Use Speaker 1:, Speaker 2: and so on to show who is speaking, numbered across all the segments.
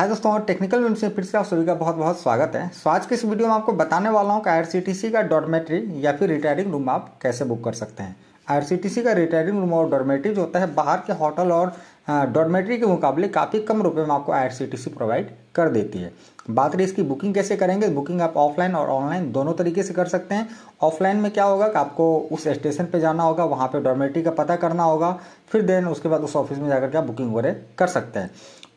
Speaker 1: हाय दोस्तों और टेक्निकल से फिर से आप सभी का बहुत बहुत स्वागत है सो आज के इस वीडियो में आपको बताने वाला हूँ कि आई का डॉर्मेट्री या फिर रिटायरिंग रूम आप कैसे बुक कर सकते हैं आई का रिटायरिंग रूम और डॉर्मेट्री जो होता है बाहर के होटल और डॉर्मेट्री के मुकाबले काफ़ी कम रुपये में आपको आई प्रोवाइड कर देती है बात रही इसकी बुकिंग कैसे करेंगे बुकिंग आप ऑफलाइन और ऑनलाइन दोनों तरीके से कर सकते हैं ऑफलाइन में क्या होगा कि आपको उस स्टेशन पे जाना होगा वहाँ पे डॉर्मेट्री का पता करना होगा फिर देन उसके बाद उस ऑफिस में जाकर के आप बुकिंग वगैरह कर सकते हैं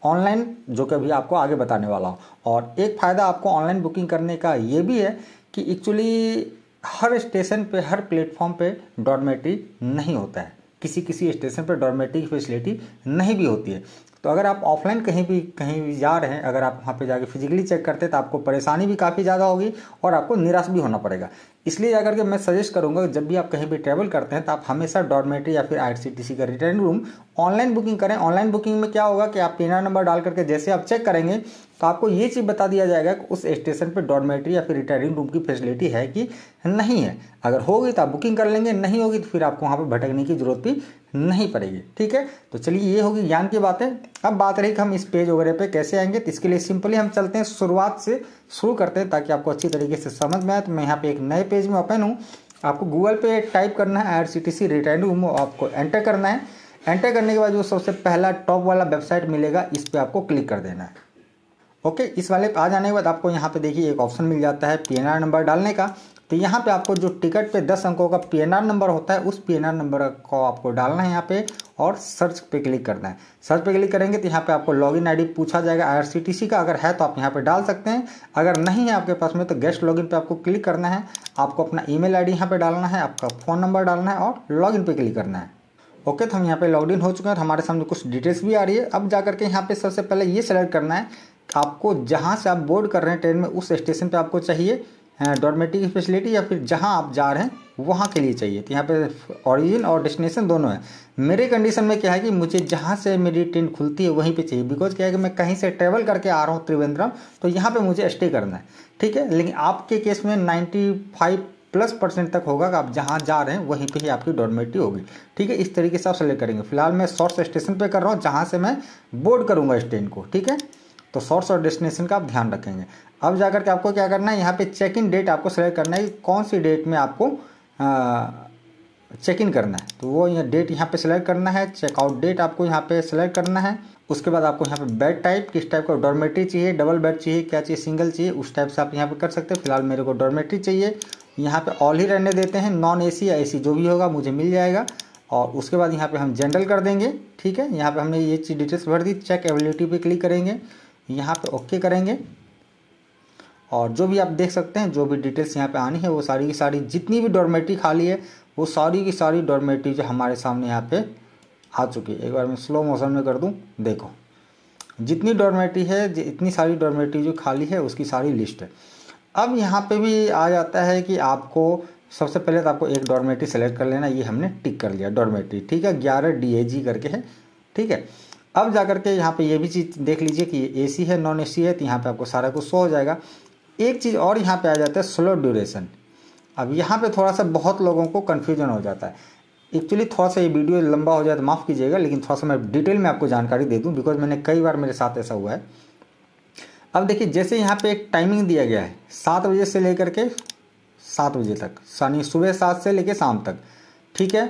Speaker 1: ऑनलाइन जो कि अभी आपको आगे बताने वाला हूँ और एक फ़ायदा आपको ऑनलाइन बुकिंग करने का ये भी है कि एक्चुअली हर स्टेशन पे हर प्लेटफॉर्म पे डॉर्मेट्री नहीं होता है किसी किसी स्टेशन पर डॉर्मेट्री की फैसिलिटी नहीं भी होती है तो अगर आप ऑफलाइन कहीं भी कहीं भी जा रहे हैं अगर आप वहाँ पे जाके फिजिकली चेक करते हैं तो आपको परेशानी भी काफ़ी ज़्यादा होगी और आपको निराश भी होना पड़ेगा इसलिए अगर के मैं सजेस्ट करूँगा जब भी आप कहीं भी ट्रैवल करते हैं तो आप हमेशा डॉर्मेट्री या फिर आई का रिटर्न रूम ऑनलाइन बुकिंग करें ऑनलाइन बुकिंग में क्या होगा कि आप पीना नंबर डाल करके जैसे आप चेक करेंगे तो आपको ये चीज़ बता दिया जाएगा कि उस स्टेशन पर डॉर्मेट्री या फिर रिटायरिंग रूम की फैसिलिटी है कि नहीं है अगर होगी तो आप बुकिंग कर लेंगे नहीं होगी तो फिर आपको वहाँ पर भटकने की जरूरत भी नहीं पड़ेगी ठीक है तो चलिए ये होगी ज्ञान की बातें अब बात रही कि हम इस पेज वगैरह पे कैसे आएंगे तो इसके लिए सिंपली हम चलते हैं शुरुआत से शुरू करते हैं ताकि आपको अच्छी तरीके से समझ में आए तो मैं यहाँ पर एक नए पेज में ओपन हूँ आपको गूगल पे टाइप करना है R C T C return room आपको एंटर करना है एंटर करने के बाद जो सबसे पहला टॉप वाला वेबसाइट मिलेगा इस पर आपको क्लिक कर देना है ओके इस वाले पे आ जाने के बाद आपको यहाँ पे देखिए एक ऑप्शन मिल जाता है पी नंबर डालने का तो यहाँ पे आपको जो टिकट पे दस अंकों का पी नंबर होता है उस पी नंबर को आपको डालना है यहाँ पे और सर्च पे क्लिक करना है सर्च पे क्लिक करेंगे तो यहाँ पे आपको लॉगिन आईडी पूछा जाएगा आईआरसीटीसी का अगर है तो आप यहाँ पे डाल सकते हैं अगर नहीं है आपके पास में तो गेस्ट लॉगिन पे आपको क्लिक करना है आपको अपना ई मेल यहाँ पे डालना है आपका फ़ोन नंबर डालना है और लॉग पे क्लिक करना है ओके तो हम यहाँ पे लॉग इन हो चुके हैं तो हमारे सामने कुछ डिटेल्स भी आ रही है अब जा करके यहाँ पे सबसे पहले ये सेलेक्ट करना है आपको जहाँ से आप बोर्ड कर रहे हैं ट्रेन में उस स्टेशन पे आपको चाहिए डोमेटिक की फैसिलिटी या फिर जहाँ आप जा रहे हैं वहाँ के लिए चाहिए तो यहाँ पे ओरिजिन और डेस्टिनेशन दोनों है मेरे कंडीशन में क्या है कि मुझे जहाँ से मेरी ट्रेन खुलती है वहीं पे चाहिए बिकॉज क्या है कि मैं कहीं से ट्रेवल करके आ रहा हूँ त्रिवेंद्रम तो यहाँ पर मुझे स्टे करना है ठीक है लेकिन आपके केस में नाइन्टी फाइव प्लस परसेंट तक होगा कि आप जहाँ जा रहे हैं वहीं पे ही आपकी डोरमेटी होगी ठीक है इस तरीके से आप सेलेक्ट करेंगे फिलहाल मैं सोर्स स्टेशन पे कर रहा हूँ जहाँ से मैं बोर्ड करूँगा इस ट्रेन को ठीक है तो सोर्स और डेस्टिनेशन का आप ध्यान रखेंगे अब जाकर के आपको क्या करना है यहाँ पे चेक इन डेट आपको सेलेक्ट करना है कौन सी डेट में आपको चेक इन करना है तो वो यह डेट यहाँ पे सिलेक्ट करना है चेकआउट डेट आपको यहाँ पे सिलेक्ट करना है उसके बाद आपको यहाँ पे बेड टाइप किस टाइप का डॉर्मेट्री चाहिए डबल बेड चाहिए क्या चाहिए सिंगल चाहिए उस टाइप से आप यहाँ पे कर सकते हैं फिलहाल मेरे को डॉर्मेट्री चाहिए यहाँ पे ऑल ही रहने देते हैं नॉन ए या ए जो भी होगा मुझे मिल जाएगा और उसके बाद यहाँ पर हम जनरल कर देंगे ठीक है यहाँ पर हमने ये चीज़ डिटेल्स भर दी चेक एबिलिटी पर क्लिक करेंगे यहाँ पे ओके करेंगे और जो भी आप देख सकते हैं जो भी डिटेल्स यहाँ पे आनी है वो सारी की सारी जितनी भी डॉर्मेट्री खाली है वो सारी की सारी डॉर्मेट्री जो हमारे सामने यहाँ पे आ चुकी है एक बार मैं स्लो मोशन में कर दूँ देखो जितनी डॉर्मेट्री है इतनी सारी डॉर्मेट्री जो खाली है उसकी सारी लिस्ट है अब यहाँ पर भी आ जाता है कि आपको सबसे पहले तो आपको एक डॉर्मेट्री सेलेक्ट कर लेना ये हमने टिक कर लिया डॉर्मेट्री ठीक है ग्यारह डी करके है ठीक है अब जा करके यहाँ पे ये भी चीज़ देख लीजिए कि ए सी है नॉन सी है तो यहाँ पे आपको सारा कुछ सो हो जाएगा एक चीज़ और यहाँ पे आ जाता है स्लो ड्यूरेशन अब यहाँ पे थोड़ा सा बहुत लोगों को कन्फ्यूजन हो जाता है एक्चुअली थोड़ा सा ये वीडियो लंबा हो जाए तो माफ़ कीजिएगा लेकिन थोड़ा सा मैं डिटेल में आपको जानकारी दे दूँ बिकॉज मैंने कई बार मेरे साथ ऐसा हुआ है अब देखिए जैसे यहाँ पे एक टाइमिंग दिया गया है सात बजे से लेकर के सात बजे तक यानी सुबह सात से लेकर शाम तक ठीक है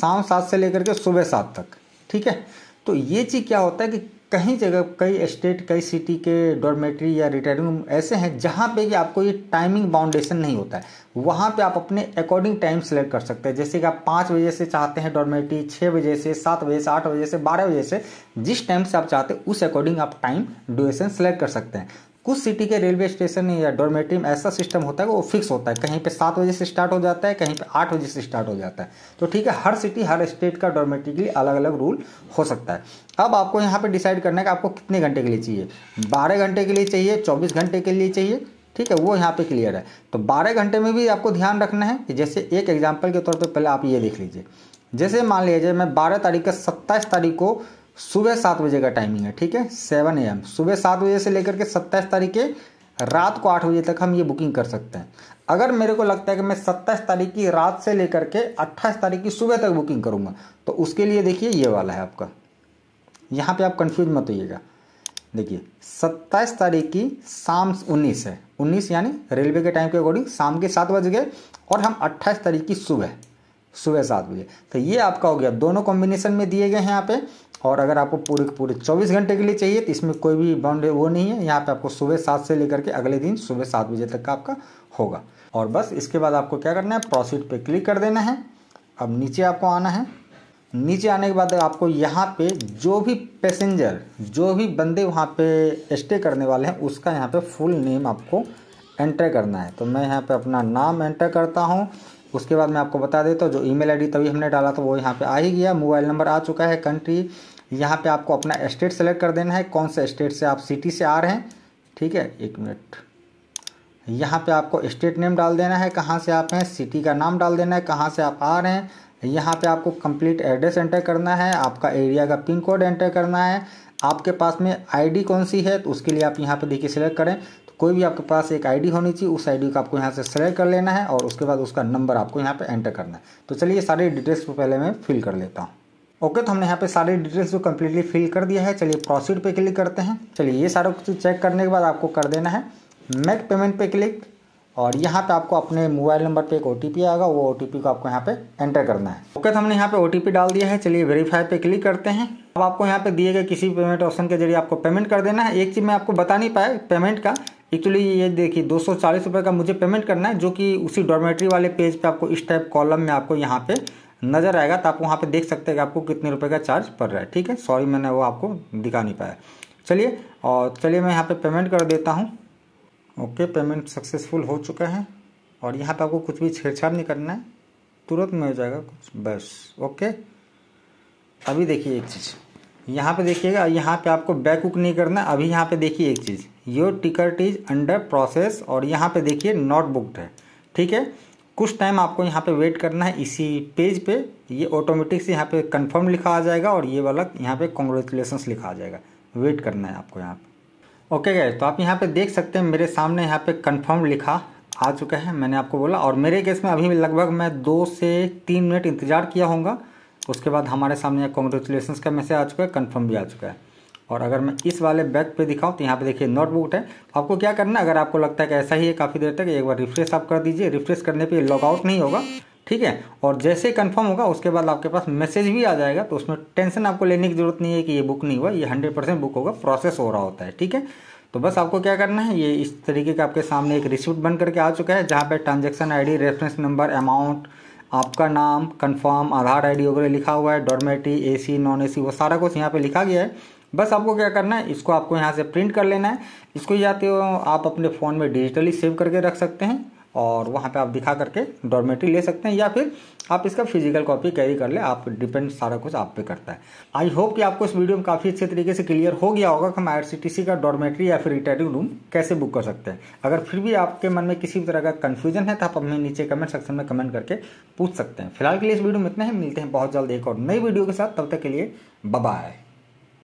Speaker 1: शाम सात से लेकर के सुबह सात तक ठीक है तो ये चीज़ क्या होता है कि कहीं जगह कई स्टेट कई सिटी के डॉर्मेटरी या रिटायरिंग ऐसे हैं जहाँ पे कि आपको ये टाइमिंग बाउंडेशन नहीं होता है वहाँ पे आप अपने अकॉर्डिंग टाइम सेलेक्ट कर सकते हैं जैसे कि आप पाँच बजे से चाहते हैं डॉर्मेटरी छः बजे से सात बजे से आठ बजे से बारह बजे से जिस टाइम से आप चाहते हैं उस अकॉर्डिंग आप टाइम ड्यूरेशन सेलेक्ट कर सकते हैं कुछ सिटी के रेलवे स्टेशन या डोरमेट्री में ऐसा सिस्टम होता है वो फिक्स होता है कहीं पे सात बजे से स्टार्ट हो जाता है कहीं पे आठ बजे से स्टार्ट हो जाता है तो ठीक है हर सिटी हर स्टेट का डोरमेट्री के लिए अलग अलग रूल हो सकता है अब आपको यहाँ पे डिसाइड करना है कि आपको कितने घंटे के लिए चाहिए बारह घंटे के लिए चाहिए चौबीस घंटे के लिए चाहिए ठीक है वो यहाँ पे क्लियर है तो बारह घंटे में भी आपको ध्यान रखना है कि जैसे एक एग्जाम्पल के तौर पर पहले आप ये देख लीजिए जैसे मान लीजिए मैं बारह तारीख का सत्ताईस तारीख को सुबह सात बजे का टाइमिंग है ठीक है सेवन एम सुबह सात बजे से लेकर के सत्ताईस तारीख के रात को आठ बजे तक हम ये बुकिंग कर सकते हैं अगर मेरे को लगता है कि मैं सत्ताईस तारीख की रात से लेकर के अट्ठाईस तारीख की सुबह तक बुकिंग करूंगा तो उसके लिए देखिए ये वाला है आपका यहाँ पे आप कंफ्यूज मत होइएगा देखिए सत्ताईस तारीख की शाम उन्नीस है उन्नीस यानी रेलवे के टाइम के अकॉर्डिंग शाम के सात बज गए और हम अट्ठाईस तारीख की सुबह सुबह सात बजे तो ये आपका हो गया दोनों कॉम्बिनेशन में दिए गए हैं यहाँ पे और अगर आपको पूरे पूरे चौबीस घंटे के लिए चाहिए तो इसमें कोई भी बाउंड वो नहीं है यहाँ पे आपको सुबह सात से लेकर के अगले दिन सुबह सात बजे तक का आपका होगा और बस इसके बाद आपको क्या करना है प्रोसीड पे क्लिक कर देना है अब नीचे आपको आना है नीचे आने के बाद आपको यहाँ पे जो भी पैसेंजर जो भी बंदे वहाँ पे स्टे करने वाले हैं उसका यहाँ पे फुल नेम आपको एंटर करना है तो मैं यहाँ पे अपना नाम एंटर करता हूँ उसके बाद मैं आपको बता देता हूँ जो ईमेल आईडी तभी हमने डाला था वो यहाँ पे आ ही गया मोबाइल नंबर आ चुका है कंट्री यहाँ पे आपको अपना स्टेट सेलेक्ट कर देना है कौन से स्टेट से आप सिटी से आ रहे हैं ठीक है एक मिनट यहाँ पे आपको स्टेट नेम डाल देना है कहाँ से आप हैं सिटी का नाम डाल देना है कहाँ से आप आ रहे हैं यहाँ पे आपको कंप्लीट एड्रेस एंटर करना है आपका एरिया का पिन कोड एंटर करना है आपके पास में आईडी कौन सी है तो उसके लिए आप यहाँ पे देखिए सिलेक्ट करें कोई भी आपके पास एक आईडी होनी चाहिए उस आईडी को आपको यहाँ से सेलेक्ट कर लेना है और उसके बाद उसका नंबर आपको यहाँ पे एंटर करना है तो चलिए सारी डिटेल्स को पहले मैं फिल कर लेता हूँ ओके तो हमने यहाँ पे सारे डिटेल्स को कम्प्लीटली फिल कर दिया है चलिए प्रोसीड पे क्लिक करते हैं चलिए ये सारा कुछ चेक करने के बाद आपको कर देना है मेक पेमेंट पे क्लिक और यहाँ पे आपको अपने मोबाइल नंबर पे एक ओ आएगा वो ओ को आपको यहाँ पे एंटर करना है ओके तो हमने यहाँ पे ओ डाल दिया है चलिए वेरीफाई पे क्लिक करते हैं अब आपको यहाँ पे दिए गए किसी पेमेंट ऑप्शन के जरिए आपको पेमेंट कर देना है एक चीज़ मैं आपको बता नहीं पाया पेमेंट का एक्चुअली ये देखिए दो सौ का मुझे पेमेंट करना है जो कि उसी डॉर्मेट्री वाले पेज पे आपको इस टाइप कॉलम में आपको यहाँ पे नज़र आएगा तो आप वहाँ पे देख सकते हैं कि आपको कितने रुपए का चार्ज पड़ रहा है ठीक है सॉरी मैंने वो आपको दिखा नहीं पाया चलिए और चलिए मैं यहाँ पे पेमेंट कर देता हूँ ओके पेमेंट सक्सेसफुल हो चुका है और यहाँ पर आपको कुछ भी छेड़छाड़ नहीं करना है तुरंत में हो जाएगा कुछ बस ओके अभी देखिए एक चीज़ यहाँ पे देखिएगा यहाँ पे आपको बैक कुक नहीं करना अभी यहाँ पे देखिए एक चीज़ your ticket is under process और यहाँ पे देखिए नॉट बुकड है ठीक है कुछ टाइम आपको यहाँ पे वेट करना है इसी पेज पे ये ऑटोमेटिक से यहाँ पे कंफर्म लिखा आ जाएगा और ये वाला यहाँ पे कॉन्ग्रेचुलेसन लिखा आ जाएगा वेट करना है आपको यहाँ पे ओके गए तो आप यहाँ पे देख सकते हैं मेरे सामने यहाँ पे कंफर्म लिखा आ चुका है मैंने आपको बोला और मेरे केस में अभी लगभग मैं दो से तीन मिनट इंतज़ार किया होगा उसके बाद हमारे सामने कॉन्ग्रेचुलेसन का मैसेज आ चुका है कन्फर्म भी आ चुका है और अगर मैं इस वाले बैग पे दिखाऊँ तो यहाँ पे देखिए नोटबुक है तो आपको क्या करना है अगर आपको लगता है कि ऐसा ही है काफ़ी देर तक एक बार रिफ्रेश आप कर दीजिए रिफ्रेश करने पे लॉग आउट नहीं होगा ठीक है और जैसे ही कन्फर्म होगा उसके बाद आपके पास मैसेज भी आ जाएगा तो उसमें टेंशन आपको लेने की जरूरत नहीं है कि ये बुक नहीं हुआ ये हंड्रेड परसेंट बुक होगा प्रोसेस हो रहा होता है ठीक है तो बस आपको क्या करना है ये इस तरीके का आपके सामने एक रिसिप्ट बन करके आ चुका है जहाँ पर transaction I reference number amount आपका नाम कंफर्म आधार आईडी वगैरह लिखा हुआ है ए एसी नॉन एसी वो सारा कुछ यहाँ पे लिखा गया है बस आपको क्या करना है इसको आपको यहाँ से प्रिंट कर लेना है इसको या तो आप अपने फ़ोन में डिजिटली सेव करके रख सकते हैं और वहाँ पे आप दिखा करके डॉर्मेटरी ले सकते हैं या फिर आप इसका फिजिकल कॉपी कैरी कर ले आप डिपेंड सारा कुछ आप पे करता है आई होप कि आपको इस वीडियो में काफ़ी अच्छे तरीके से क्लियर हो गया होगा कि हम आई का डॉर्मेटरी या फिर रिटायरिंग रूम कैसे बुक कर सकते हैं अगर फिर भी आपके मन में किसी भी तरह का कन्फ्यूजन है तो आप हमें नीचे कमेंट सेक्शन में कमेंट करके पूछ सकते हैं फिलहाल के लिए इस वीडियो में इतना ही मिलते हैं बहुत जल्द एक और नई वीडियो के साथ तब तक के लिए बबाए